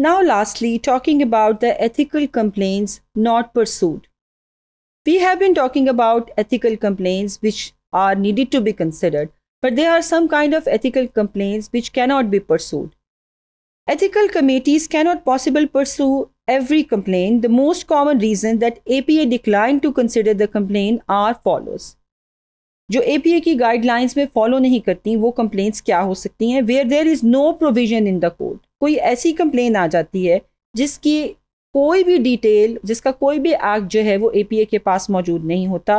Now, lastly, talking about the ethical complaints not pursued. We have been talking about ethical complaints which are needed to be considered, but there are some kind of ethical complaints which cannot be pursued. Ethical committees cannot possibly pursue every complaint. The most common reasons that APA declined to consider the complaint are follows. जो APA की guidelines में follow नहीं करती वो complaints क्या हो सकती हैं where there is no provision in the code कोई ऐसी कंप्लेन आ जाती है जिसकी कोई भी डिटेल जिसका कोई भी एक्ट जो है वो एपीए के पास मौजूद नहीं होता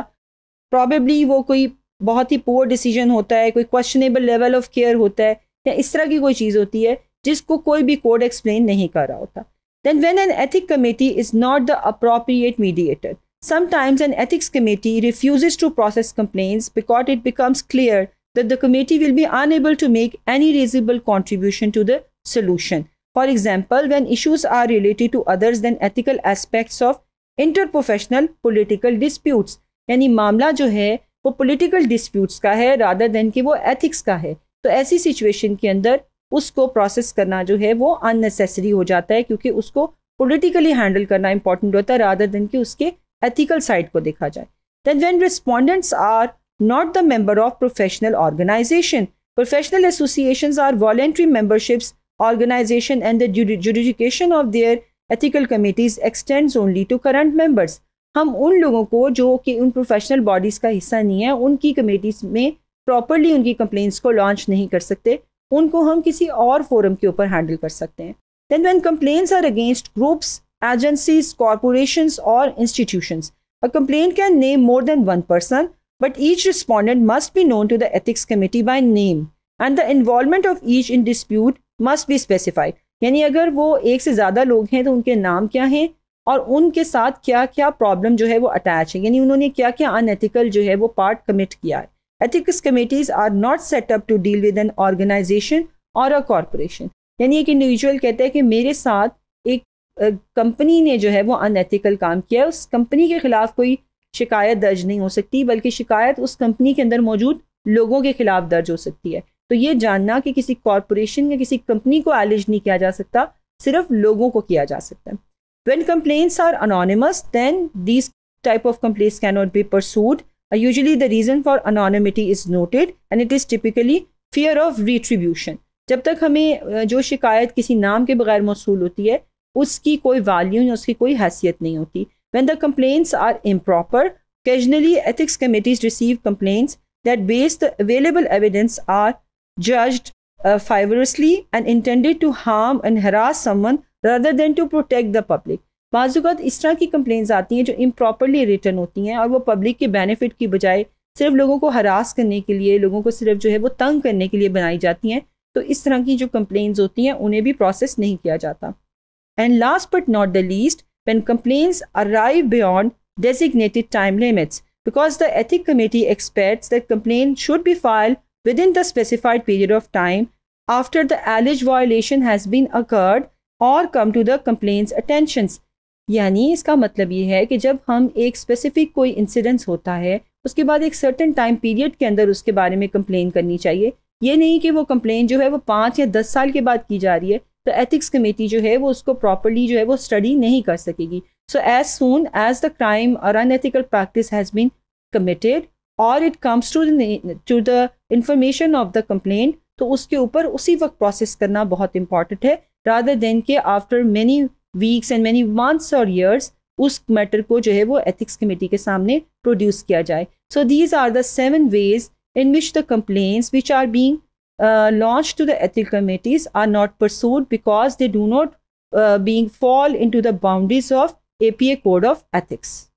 प्रॉबेबली वो कोई बहुत ही पुअर डिसीजन होता है कोई क्वेश्चनेबल लेवल ऑफ केयर होता है या इस तरह की कोई चीज़ होती है जिसको कोई भी कोड एक्सप्लेन नहीं कर रहा होता then when an ethic committee is not the appropriate mediator Sometimes an ethics committee refuses to process complaints because it becomes clear that the committee will be unable to make any reasonable contribution to the solution. For example, when issues are related to others than ethical aspects of interprofessional political disputes. यानी मामला जो है वो political disputes का है rather then कि वो ethics का है तो ऐसी situation के अंदर उसको process करना जो है वो unnecessary हो जाता है क्योंकि उसको politically handle करना important होता है रादर देन कि उसके एथिकल साइड को देखा जाए then when respondents are not the member of professional organization professional association are voluntary memberships organization and adjudication of their ethical committees extends only to current members हम उन लोगों को जो कि उन प्रोफेशनल बॉडीज का हिस्सा नहीं है उनकी कमेटीज में प्रॉपरली उनकी कंप्लेन्स को लॉन्च नहीं कर सकते उनको हम किसी और फोरम के ऊपर हैंडल कर सकते हैं then when complaints are against groups agencies, corporations, or institutions. A complaint can name more than one person, but each respondent must be known to the ethics committee by name, and the involvement of each in dispute must be specified. यानी अगर वो एक से ज़्यादा लोग हैं तो उनके नाम क्या हैं और उनके साथ क्या क्या प्रॉब्लम जो है वो अटैच है यानी उन्होंने क्या क्या अनएथिकल जो है वो पार्ट कमिट किया है ethics committees are not set up to deal with an organization और अ कॉरपोरेशन यानी एक इंडिविजुअल कहता है कि मेरे साथ कंपनी ने जो है वो अनएथिकल काम किया है उस कंपनी के ख़िलाफ़ कोई शिकायत दर्ज नहीं हो सकती बल्कि शिकायत उस कंपनी के अंदर मौजूद लोगों के ख़िलाफ़ दर्ज हो सकती है तो ये जानना कि किसी कॉरपोरेशन या किसी कंपनी को एलिज नहीं किया जा सकता सिर्फ लोगों को किया जा सकता है when complaints are anonymous then these type of complaints can not be pursued usually the reason for anonymity is noted and it is typically fear of retribution जब तक हमें जो शिकायत किसी नाम के बगैर मौसू होती है उसकी कोई वैल्यू या उसकी कोई हैसियत नहीं होती when the complaints are improper occasionally ethics committees receive complaints that based available evidence are judged frivolously and intended to harm and harass someone rather than to protect the public बाजूकात इस तरह की कंप्लेंट्स आती हैं जो improperly return होती हैं और वो पब्लिक के बेनिफिट की बजाय सिर्फ लोगों को हरास करने के लिए लोगों को सिर्फ जो है वो तंग करने के लिए बनाई जाती हैं तो इस तरह की जो कंप्लेंट्स होती हैं उन्हें भी प्रोसेस नहीं किया जाता And last but not the least, when complaints arrive beyond designated time limits, because the Ethic Committee expects that complaints should be filed within the specified period of time after the alleged violation has been occurred और come to the complaints attentions यानी इसका मतलब ये है कि जब हम एक स्पेसिफिक कोई इंसिडेंस होता है उसके बाद एक सर्टन टाइम पीरियड के अंदर उसके बारे में कंप्लेन करनी चाहिए ये नहीं कि वो कंप्लेन जो है वो पाँच या दस साल के बाद की जा रही है तो एथिक्स कमेटी जो है वो उसको प्रॉपरली जो है वो स्टडी नहीं कर सकेगी so as soon as the crime और unethical practice has been committed और it comes to to the information of the complaint तो उसके ऊपर उसी वक्त प्रोसेस करना बहुत इंपॉर्टेंट है रादर देन के after many weeks and many months और ईयर्स उस मैटर को जो है वो एथिक्स कमेटी के सामने प्रोड्यूस किया जाए so these are the seven ways in which the complaints which are being Uh, launched to the ethical committees are not pursued because they do not uh, being fall into the boundaries of APA code of ethics.